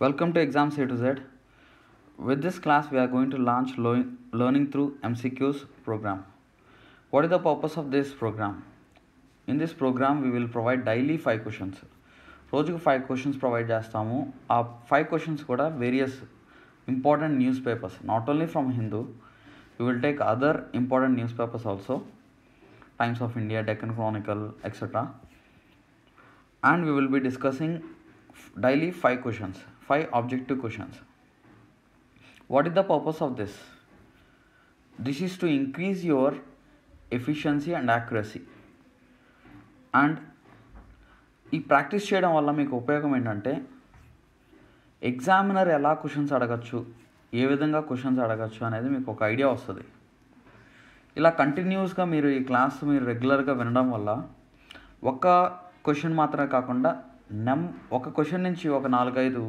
Welcome to Exam A to Z. With this class, we are going to launch Learning Through MCQs program. What is the purpose of this program? In this program, we will provide daily 5 questions. Rojiku 5 questions provide Jastamu. 5 questions are various important newspapers, not only from Hindu. We will take other important newspapers also, Times of India, Deccan Chronicle, etc. And we will be discussing daily five questions five objective questions what is the purpose of this this is to increase your efficiency and accuracy and ఈ practice చేయడం వల్ల మీకు ఉపయోగం ఏంటంటే examiner ఎలా questions అడగచ్చు ఏ విధంగా questions అడగచ్చు అనేది మీకు ఒక ఐడియా వస్తుంది ఇలా కంటిన్యూస్గా మీరు ఈ క్లాస్ మీరు రెగ్యులర్గా వినడం వల్ల ఒక క్వశ్చన్ మాత్రమే కాకుండా నెమ్ ఒక క్వశ్చన్ నుంచి ఒక నాలుగైదు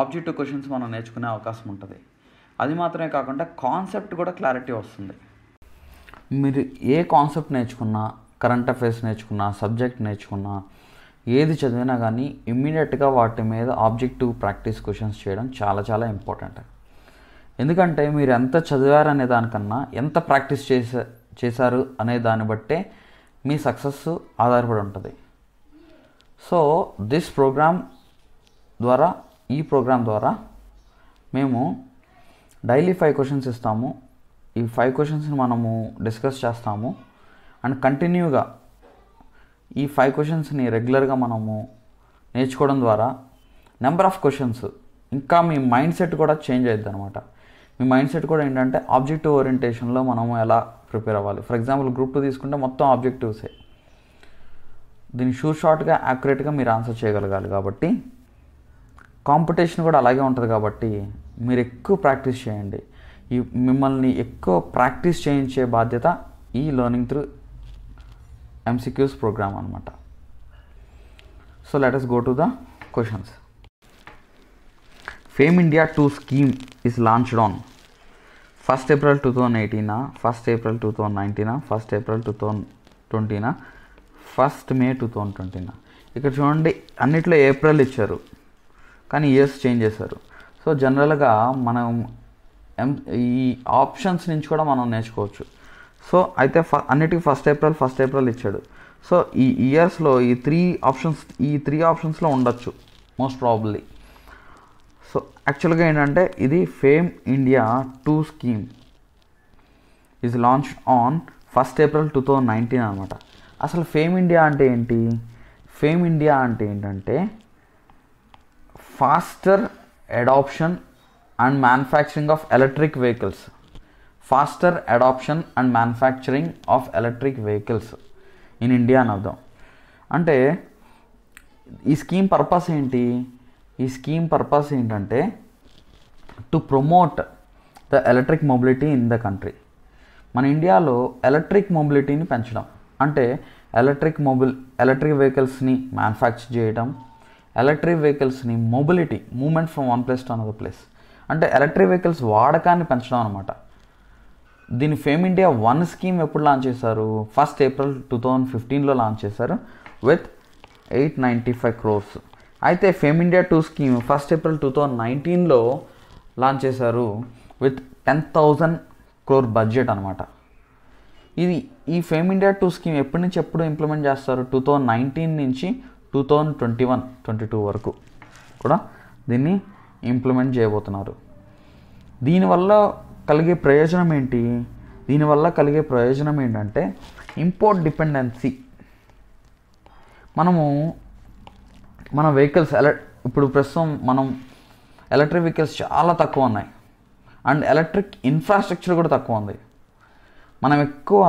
ఆబ్జెక్టివ్ క్వశ్చన్స్ మనం నేర్చుకునే అవకాశం ఉంటుంది అది మాత్రమే కాకుండా కాన్సెప్ట్ కూడా క్లారిటీ వస్తుంది మీరు ఏ కాన్సెప్ట్ నేర్చుకున్నా కరెంట్ అఫైర్స్ నేర్చుకున్నా సబ్జెక్ట్ నేర్చుకున్నా ఏది చదివినా కానీ ఇమ్మీడియట్గా వాటి మీద ఆబ్జెక్టివ్ ప్రాక్టీస్ క్వశ్చన్స్ చేయడం చాలా చాలా ఇంపార్టెంట్ ఎందుకంటే మీరు ఎంత చదివారనే దానికన్నా ఎంత ప్రాక్టీస్ చేసే చేశారు అనే దాన్ని బట్టే మీ సక్సెస్ ఆధారపడి ఉంటుంది సో దిస్ ప్రోగ్రామ్ ద్వారా ఈ ప్రోగ్రామ్ ద్వారా మేము డైలీ ఫైవ్ క్వశ్చన్స్ ఇస్తాము ఈ ఫైవ్ క్వశ్చన్స్ని మనము డిస్కస్ చేస్తాము అండ్ కంటిన్యూగా ఈ ఫైవ్ క్వశ్చన్స్ని రెగ్యులర్గా మనము నేర్చుకోవడం ద్వారా నెంబర్ ఆఫ్ క్వశ్చన్స్ ఇంకా మీ మైండ్ సెట్ కూడా చేంజ్ అవుతుంది అనమాట మీ మైండ్ సెట్ కూడా ఏంటంటే ఆబ్జెక్టివ్ ఓరియంటేషన్లో మనము ఎలా ప్రిపేర్ అవ్వాలి ఫర్ ఎగ్జాంపుల్ గ్రూప్ టూ తీసుకుంటే మొత్తం ఆబ్జెక్టివ్సే దీన్ని షూర్ షార్ట్గా యాక్యురేట్గా మీరు ఆన్సర్ చేయగలగాలి కాబట్టి కాంపిటీషన్ కూడా అలాగే ఉంటుంది కాబట్టి మీరు ఎక్కువ ప్రాక్టీస్ చేయండి ఈ మిమ్మల్ని ఎక్కువ ప్రాక్టీస్ చేయించే బాధ్యత ఈ లెర్నింగ్ త్రూ ఎంసీక్యూస్ ప్రోగ్రామ్ అనమాట so let us go to the questions FAME India two scheme is launched on first April two thousand ఎయిటీనా ఫస్ట్ ఏప్రిల్ టూ థౌజండ్ నైన్టీనా ఫస్ట్ ఏప్రిల్ టూ థౌజండ్ ట్వంటీనా first May two thousand ట్వంటీన ఇక్కడ చూడండి అన్నిట్లో April ఇచ్చారు కానీ years change చేశారు సో జనరల్గా మనం ఎం ఈ ఆప్షన్స్ నుంచి కూడా మనం నేర్చుకోవచ్చు సో అయితే ఫ అన్నిటికీ ఫస్ట్ ఏప్రిల్ ఫస్ట్ ఏప్రిల్ ఇచ్చాడు సో ఈ ఇయర్స్లో ఈ త్రీ ఆప్షన్స్ ఈ త్రీ ఆప్షన్స్లో ఉండొచ్చు మోస్ట్ ప్రాబ్లీ సో యాక్చువల్గా ఏంటంటే ఇది FAME India two scheme is launch on first April two thousand nineteen అనమాట అసలు ఫేమ్ ఇండియా అంటే ఏంటి ఫేమ్ ఇండియా అంటే ఏంటంటే faster adoption and manufacturing of electric vehicles faster adoption and manufacturing of electric vehicles in India అని అర్థం అంటే ఈ స్కీమ్ పర్పస్ ఏంటి ఈ స్కీమ్ పర్పస్ ఏంటంటే to promote the electric mobility in the country మన ఇండియాలో ఎలక్ట్రిక్ మొబిలిటీని పెంచడం అంటే ఎలక్ట్రిక్ మొబిల్ ఎలక్ట్రిక్ వెహికల్స్ని మ్యానుఫ్యాక్చర్ చేయడం ఎలక్ట్రిక్ వెహికల్స్ని mobility movement from one place to another place అంటే ఎలక్ట్రిక్ వెహికల్స్ వాడకాన్ని పెంచడం అనమాట దీని ఫేమ్ ఇండియా వన్ స్కీమ్ ఎప్పుడు లాంచ్ చేశారు ఫస్ట్ ఏప్రిల్ టూ థౌజండ్ ఫిఫ్టీన్లో లాంచ్ చేశారు with eight ninety five crores అయితే FAME India two scheme first April two thousand నైన్టీన్లో లాంచ్ చేశారు with ten thousand crore budget అనమాట ఇది ఈ ఫేమ్ ఇండియా టూ స్కీమ్ ఎప్పటి నుంచి ఎప్పుడు ఇంప్లిమెంట్ చేస్తారు టూ థౌజండ్ నైన్టీన్ నుంచి two thousand twenty one twenty two వరకు కూడా దీన్ని ఇంప్లిమెంట్ చేయబోతున్నారు దీనివల్ల కలిగే ప్రయోజనం ఏంటి దీనివల్ల కలిగే ప్రయోజనం ఏంటంటే ఇంపోర్ట్ డిపెండెన్సీ మనము మన వెహికల్స్ ఎల ఇప్పుడు ప్రస్తుతం మనం ఎలక్ట్రిక్ వెహికల్స్ చాలా తక్కువ ఉన్నాయి అండ్ ఎలక్ట్రిక్ ఇన్ఫ్రాస్ట్రక్చర్ కూడా తక్కువ ఉంది మనం ఎక్కువ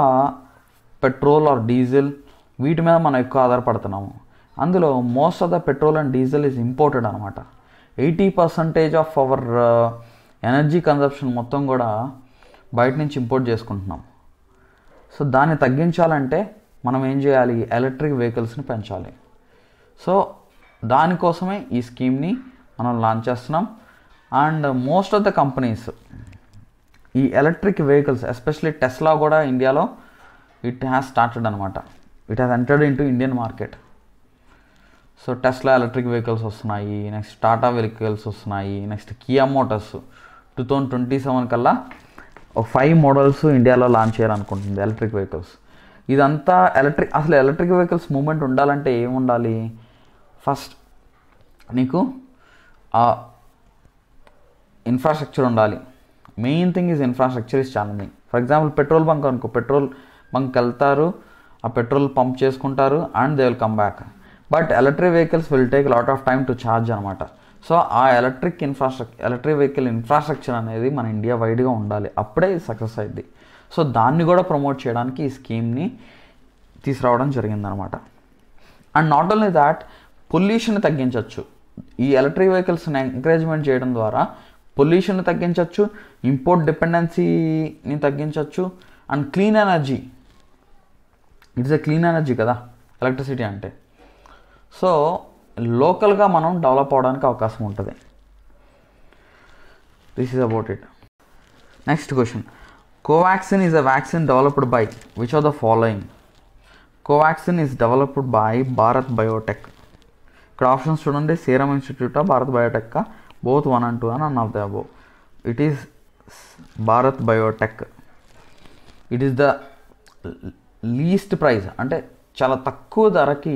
పెట్రోల్ ఆర్ డీజిల్ వీటి మీద మనం ఎక్కువ ఆధారపడుతున్నాము అందులో most of the petrol and diesel is imported అనమాట eighty percentage of our energy consumption మొత్తం కూడా బయట నుంచి ఇంపోర్ట్ చేసుకుంటున్నాం సో దాన్ని తగ్గించాలంటే మనం ఏం చేయాలి ఎలక్ట్రిక్ వెహికల్స్ని పెంచాలి సో దానికోసమే ఈ స్కీమ్ని మనం లాంచ్ చేస్తున్నాం and most of the companies ఈ ఎలక్ట్రిక్ వెహికల్స్ ఎస్పెషలీ టెస్లా కూడా ఇండియాలో ఇట్ హ్యాస్ స్టార్టెడ్ అనమాట it has entered to Indian market so Tesla electric vehicles వస్తున్నాయి నెక్స్ట్ టాటా వెహికల్స్ వస్తున్నాయి next Kia Motors two thousand twenty seven కల్లా ఒక five models ఇండియాలో launch చేయాలనుకుంటుంది ఎలక్ట్రిక్ వెహికల్స్ ఇదంతా ఎలక్ట్రిక్ అసలు ఎలక్ట్రిక్ వెహికల్స్ మూమెంట్ ఉండాలంటే ఏమి ఉండాలి ఫస్ట్ నీకు ఇన్ఫ్రాస్ట్రక్చర్ ఉండాలి main thing is infrastructure is challenging for example petrol bunk అనుకో పెట్రోల్ బంక్ వెళ్తారు ఆ పెట్రోల్ పంప్ చేసుకుంటారు and they will come back but electric vehicles will take lot of time to charge అనమాట so ఆ electric infrastructure electric vehicle infrastructure అనేది మన India వైడ్గా ఉండాలి అప్పుడే సక్సెస్ అయింది సో దాన్ని కూడా ప్రమోట్ చేయడానికి ఈ స్కీమ్ని తీసుకురావడం జరిగిందనమాట and not only that pollution తగ్గించవచ్చు ఈ ఎలక్ట్రిక్ వెహికల్స్ని ఎంకరేజ్మెంట్ చేయడం ద్వారా పొల్యూషన్ తగ్గించవచ్చు ఇంపోర్ట్ డిపెండెన్సీని తగ్గించవచ్చు and clean energy it's a clean energy కదా ఎలక్ట్రిసిటీ అంటే సో లోకల్గా మనం డెవలప్ అవడానికి అవకాశం ఉంటుంది this is about it next question Covaxin is a vaccine developed by which are the following Covaxin is developed by Bharat Biotech ఇక్కడ options చూడండి Serum Institute of Bharat Biotech both one and two అని none of the above it is Bharat Biotech it is the least price అంటే చాలా తక్కువ ధరకి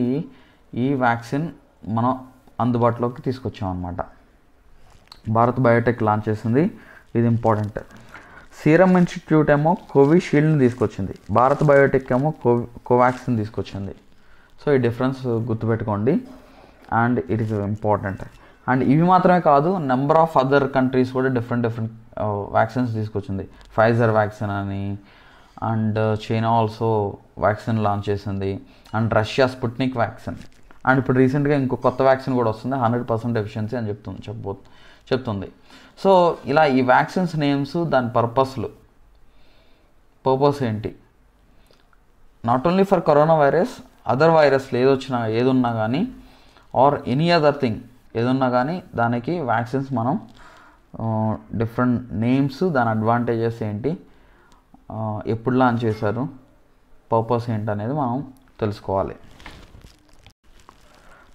ఈ vaccine మనం అందుబాటులోకి తీసుకొచ్చాం అనమాట భారత్ బయోటెక్ లాంచ్ చేసింది ఇది ఇంపార్టెంట్ సీరం ఇన్స్టిట్యూట్ ఏమో కోవిషీల్డ్ని తీసుకొచ్చింది భారత్ బయోటెక్ ఏమో కోవి కోవాక్సిన్ తీసుకొచ్చింది సో ఈ డిఫరెన్స్ గుర్తుపెట్టుకోండి and it is important and ఇవి మాత్రమే కాదు నెంబర్ ఆఫ్ అదర్ కంట్రీస్ కూడా డిఫరెంట్ డిఫరెంట్ వ్యాక్సిన్స్ తీసుకొచ్చింది ఫైజర్ వ్యాక్సిన్ అని and China also vaccine launch చేసింది and Russia Sputnik vaccine and ఇప్పుడు రీసెంట్గా ఇంకో కొత్త వ్యాక్సిన్ కూడా వస్తుంది హండ్రెడ్ పర్సెంట్ ఎఫిషియన్సీ అని చెప్తుంది చెప్పబో చెప్తుంది సో ఇలా ఈ వ్యాక్సిన్స్ నేమ్స్ దాని పర్పస్లు పర్పస్ ఏంటి not only for corona virus other virus ఏదొచ్చినా ఏదున్నా కానీ ఆర్ ఎనీ అదర్ థింగ్ ఏదన్నా కానీ దానికి వ్యాక్సిన్స్ మనం డిఫరెంట్ నేమ్స్ దాని అడ్వాంటేజెస్ ఏంటి ఎప్పుడు లాంచ్ చేశారు పర్పస్ ఏంటి అనేది మనం తెలుసుకోవాలి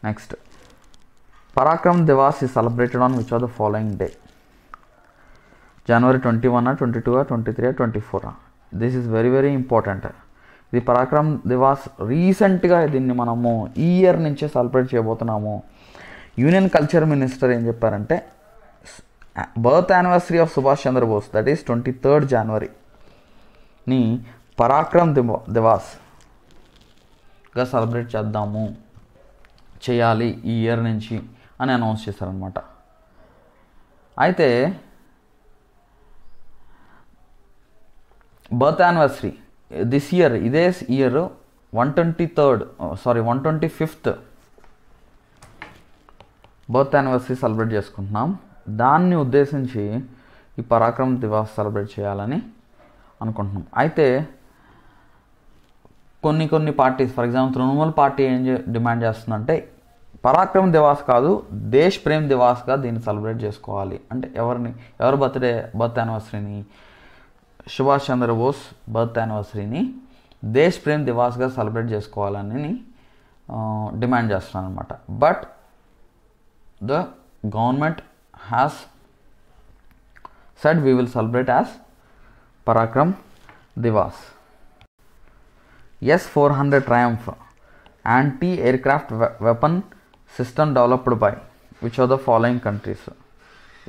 next Parakram Diwas is celebrated on which are the following day January twenty one twenty two twenty three twenty four this is very very important ఇది పరాక్రమ్ దివాస్ రీసెంట్గా దీన్ని మనము ఈ ఇయర్ నుంచే సెలబ్రేట్ చేయబోతున్నాము యూనియన్ కల్చర్ మినిస్టర్ ఏం చెప్పారంటే birth anniversary of Subhash Chandrabose that is twenty third జనవరిని పరాక్రమ్ దివా దివాస్గా సెలబ్రేట్ చేద్దాము చేయాలి ఈ ఇయర్ నుంచి అని అనౌన్స్ చేశారనమాట అయితే బర్త్ యానివర్సరీ దిస్ ఇయర్ ఇదే year one twenty third sorry one twenty fifth birth anniversary celebrate చేసుకుంటున్నాం దాన్ని ఉద్దేశించి ఈ పరాక్రమ దివాస్ సెలబ్రేట్ చేయాలని అనుకుంటున్నాం అయితే కొన్ని కొన్ని parties for example Trinamool party ఏం డిమాండ్ చేస్తుందంటే పరాక్రమ దివాస్ కాదు దేశ్ ప్రేమ్ దివాస్గా దీన్ని సెలబ్రేట్ చేసుకోవాలి అంటే ఎవరిని ఎవరి బర్త్డే బర్త్ యానివర్సరీని సుభాష్ చంద్రబోస్ బర్త్ యానివర్సరీని దేశ్ ప్రేమ్ దివాస్గా సెలబ్రేట్ చేసుకోవాలని డిమాండ్ చేస్తున్నాను అనమాట but the government has said we will celebrate as Parakram Divas. S 400 Triumph anti aircraft weapon system developed by which are the following countries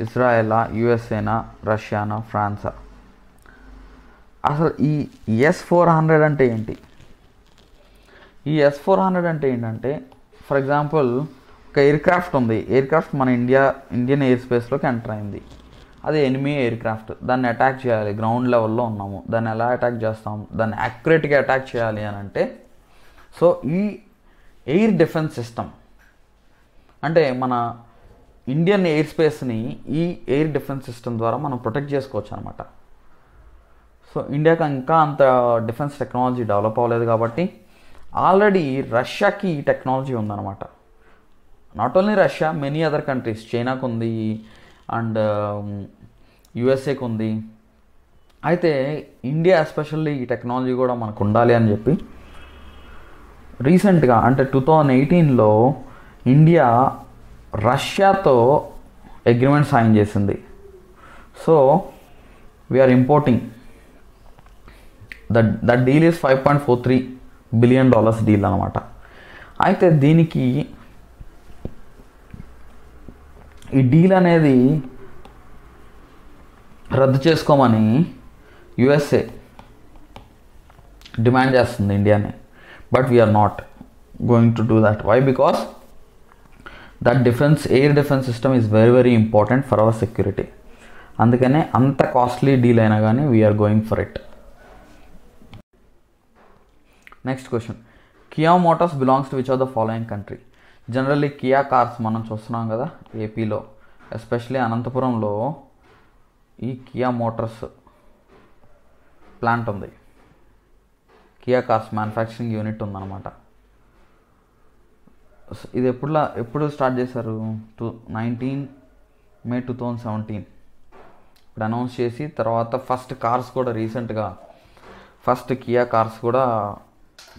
Israel యుఎస్ఏనా రష్యానా ఫ్రాన్సా అసలు ఈ ఎస్ ఫోర్ హండ్రెడ్ అంటే ఏంటి ఈ ఎస్ ఫోర్ హండ్రెడ్ అంటే ఏంటంటే ఫర్ ఎగ్జాంపుల్ ఒక ఎయిర్ క్రాఫ్ట్ ఉంది ఎయిర్ క్రాఫ్ట్ మన ఇండియా ఇండియన్ ఎయిర్ స్పేస్లోకి ఎంటర్ అయింది అది ఎనిమీ ఎయిర్ క్రాఫ్ట్ దాన్ని అటాక్ చేయాలి గ్రౌండ్ లెవెల్లో ఉన్నాము దాన్ని ఎలా అటాక్ చేస్తాము దాన్ని యాక్యురేట్గా అటాక్ చేయాలి అని అంటే సో ఈ ఎయిర్ డిఫెన్స్ సిస్టమ్ అంటే మన ఇండియన్ ఎయిర్ స్పేస్ని ఈ ఎయిర్ డిఫెన్స్ సిస్టమ్ ద్వారా మనం ప్రొటెక్ట్ చేసుకోవచ్చు అనమాట సో ఇండియాకి ఇంకా అంత డిఫెన్స్ టెక్నాలజీ డెవలప్ అవ్వలేదు కాబట్టి ఆల్రెడీ రష్యాకి ఈ టెక్నాలజీ ఉందన్నమాట not only Russia many other countries చైనాకు ఉంది అండ్ యుఎస్ఏకు ఉంది అయితే ఇండియా ఎస్పెషల్లీ ఈ టెక్నాలజీ కూడా మనకు ఉండాలి అని చెప్పి రీసెంట్గా అంటే టూ థౌజండ్ ఎయిటీన్లో ఇండియా రష్యాతో అగ్రిమెంట్ సైన్ చేసింది so we are importing that that deal is five point four three billion dollars deal అనమాట అయితే దీనికి ఈ డీల్ అనేది రద్దు చేసుకోమని యుఎస్ఏ డిమాండ్ చేస్తుంది ఇండియాని but we are not going to do that why because that defence air defence system is very very important for our security అందుకనే అంత కాస్ట్లీ డీల్ అయినా కానీ we are going for it next question Kia Motors belongs to which of the following country generally Kia cars మనం చూస్తున్నాం కదా ఏపీలో especially అనంతపురంలో ఈ కియా మోటార్స్ ప్లాంట్ ఉంది కియా కార్స్ మ్యానుఫ్యాక్చరింగ్ యూనిట్ ఉందన్నమాట ఇది ఎప్పుడులా ఎప్పుడు స్టార్ట్ చేశారు two nineteen May two thousand seventeen ఇప్పుడు అనౌన్స్ చేసి తర్వాత ఫస్ట్ కార్స్ కూడా రీసెంట్గా ఫస్ట్ కియా కార్స్ కూడా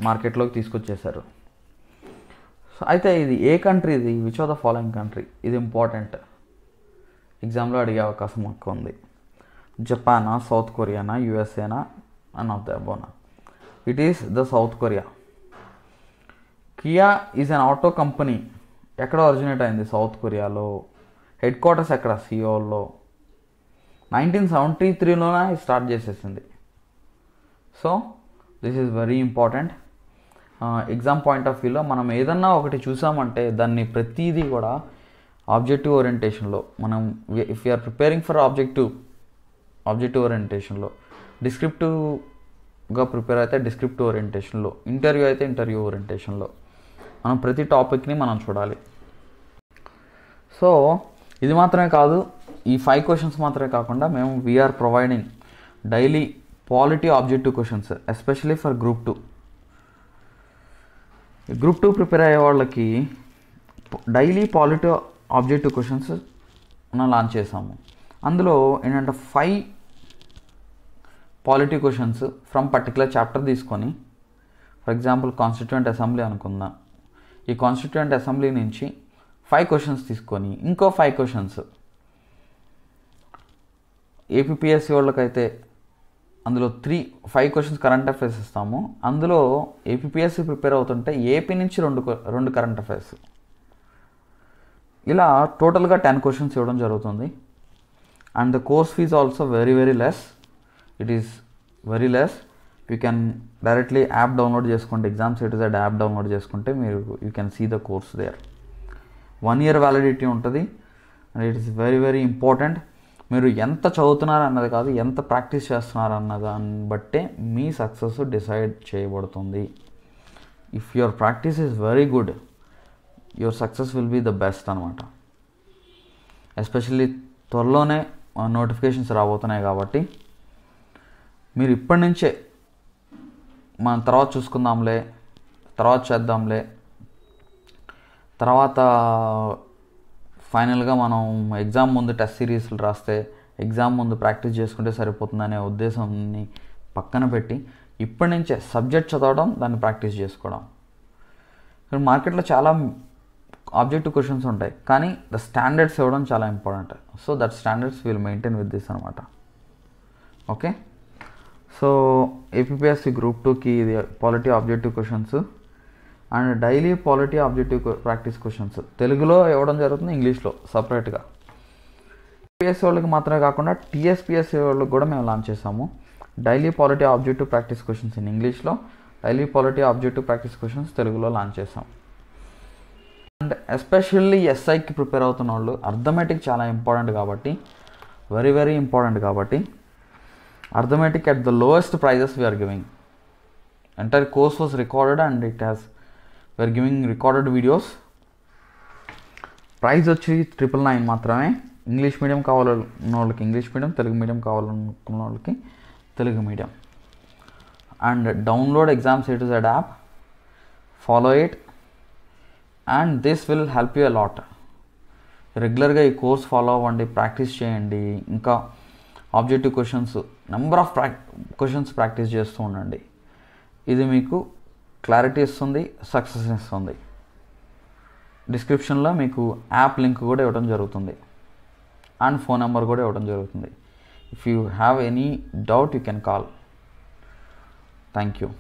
మార్కెట్లోకి తీసుకొచ్చేసారు సో అయితే ఇది ఏ కంట్రీ ఇది which of the following country ఇది ఇంపార్టెంట్ ఎగ్జామ్లో అడిగే అవకాశం ఎక్కువ ఉంది జపానా సౌత్ కొరియానా యుఎస్ఏనా అన్ ఆఫ్ ద అబోనా it is the South Korea Kia is an auto company ఎక్కడ ఒరిజినేట్ అయింది సౌత్ కొరియాలో హెడ్ క్వార్టర్స్ ఎక్కడ సిఓల్లో నైన్టీన్ సెవెంటీ త్రీలోనే స్టార్ట్ చేసేసింది so this is very important exam point of వ్యూలో మనం ఏదన్నా ఒకటి చూసామంటే దాన్ని ప్రతిదీ కూడా ఆబ్జెక్టివ్ ఓరియంటేషన్లో మనం if you are preparing for objective objective ఓరియంటేషన్లో డిస్క్రిప్టివ్గా ప్రిపేర్ అయితే డిస్క్రిప్టివ్ ఓరియంటేషన్లో ఇంటర్వ్యూ అయితే ఇంటర్వ్యూ ఓరియంటేషన్లో మనం ప్రతి టాపిక్ని మనం చూడాలి సో ఇది మాత్రమే కాదు ఈ ఫైవ్ క్వశ్చన్స్ మాత్రమే కాకుండా మేము we are providing daily polity objective questions especially for group two group two prepare అయ్యే వాళ్ళకి డైలీ పాలిటివ్ ఆబ్జెక్టివ్ క్వశ్చన్స్ మనం లాంచ్ చేసాము అందులో ఏంటంటే five polity questions from particular chapter తీసుకొని ఫర్ ఎగ్జాంపుల్ కాన్స్టిట్యూంట్ అసెంబ్లీ అనుకుందాం ఈ కాన్స్టిట్యూంట్ అసెంబ్లీ నుంచి ఫైవ్ క్వశ్చన్స్ తీసుకొని ఇంకో ఫైవ్ క్వశ్చన్స్ ఏపీఎస్సీ వాళ్ళకైతే అందులో three five questions current affairs ఇస్తాము అందులో ఏపీపీఎస్సీ ప్రిపేర్ అవుతుంటే ఏపీ నుంచి రెండు రెండు కరెంట్ అఫైర్స్ ఇలా టోటల్గా టెన్ క్వశ్చన్స్ ఇవ్వడం జరుగుతుంది and the course fees also very very less it is very less you can directly app download చేసుకుంటే exam set side app download చేసుకుంటే మీరు you can see the course there one year validity ఉంటుంది and it is very very important మీరు ఎంత చదువుతున్నారు అన్నది కాదు ఎంత ప్రాక్టీస్ చేస్తున్నారు అన్న దాన్ని బట్టే మీ సక్సెస్ డిసైడ్ చేయబడుతుంది if your practice is very good your success will be the best అనమాట ఎస్పెషల్లీ త్వరలోనే నోటిఫికేషన్స్ రాబోతున్నాయి కాబట్టి మీరు ఇప్పటి నుంచే మనం తర్వాత చూసుకుందాంలే తర్వాత చేద్దాంలే తర్వాత ఫైనల్గా మనం ఎగ్జామ్ ముందు టెస్ట్ సిరీస్లు రాస్తే ఎగ్జామ్ ముందు ప్రాక్టీస్ చేసుకుంటే సరిపోతుందనే ఉద్దేశాన్ని పక్కన పెట్టి ఇప్పటి నుంచే సబ్జెక్ట్ చదవడం దాన్ని ప్రాక్టీస్ చేసుకోవడం ఇక్కడ మార్కెట్లో చాలా ఆబ్జెక్టివ్ క్వశ్చన్స్ ఉంటాయి కానీ ద స్టాండర్డ్స్ ఇవ్వడం చాలా important so that standards will maintain with this అనమాట ఓకే సో ఏపీపీఎస్సి గ్రూప్ టూకి ఇది polity objective questions and daily polity objective practice questions తెలుగులో ఇవ్వడం జరుగుతుంది ఇంగ్లీష్లో సపరేట్గా పిఎస్సీ వాళ్ళకి మాత్రమే కాకుండా టీఎస్పిఎస్సీ వాళ్ళకి కూడా మేము లాంచ్ చేసాము daily polity objective practice questions in ఇంగ్లీష్లో daily polity objective practice questions తెలుగులో లాంచ్ చేసాం అండ్ ఎస్పెషల్లీ ఎస్ఐకి ప్రిపేర్ అవుతున్న వాళ్ళు అర్థమెటిక్ చాలా ఇంపార్టెంట్ కాబట్టి వెరీ వెరీ ఇంపార్టెంట్ కాబట్టి arithmetic at the lowest prices we are giving entire course was recorded and it has are giving recorded videos price వచ్చి triple nine మాత్రమే ఇంగ్లీష్ మీడియం కావాలన్న వాళ్ళకి ఇంగ్లీష్ మీడియం తెలుగు మీడియం కావాలనుకున్న వాళ్ళకి Telugu medium and download exams it is add app follow it and this will help you a lot రెగ్యులర్గా ఈ course follow అవ్వండి practice చేయండి ఇంకా ఆబ్జెక్టివ్ క్వశ్చన్స్ నెంబర్ ఆఫ్ ప్రాక్ క్వశ్చన్స్ ప్రాక్టీస్ చేస్తూ ఉండండి ఇది మీకు క్లారిటీ ఇస్తుంది సక్సెస్ ఇస్తుంది డిస్క్రిప్షన్లో మీకు యాప్ లింక్ కూడా ఇవ్వడం జరుగుతుంది అండ్ ఫోన్ నెంబర్ కూడా ఇవ్వడం జరుగుతుంది if you have any doubt you can call thank you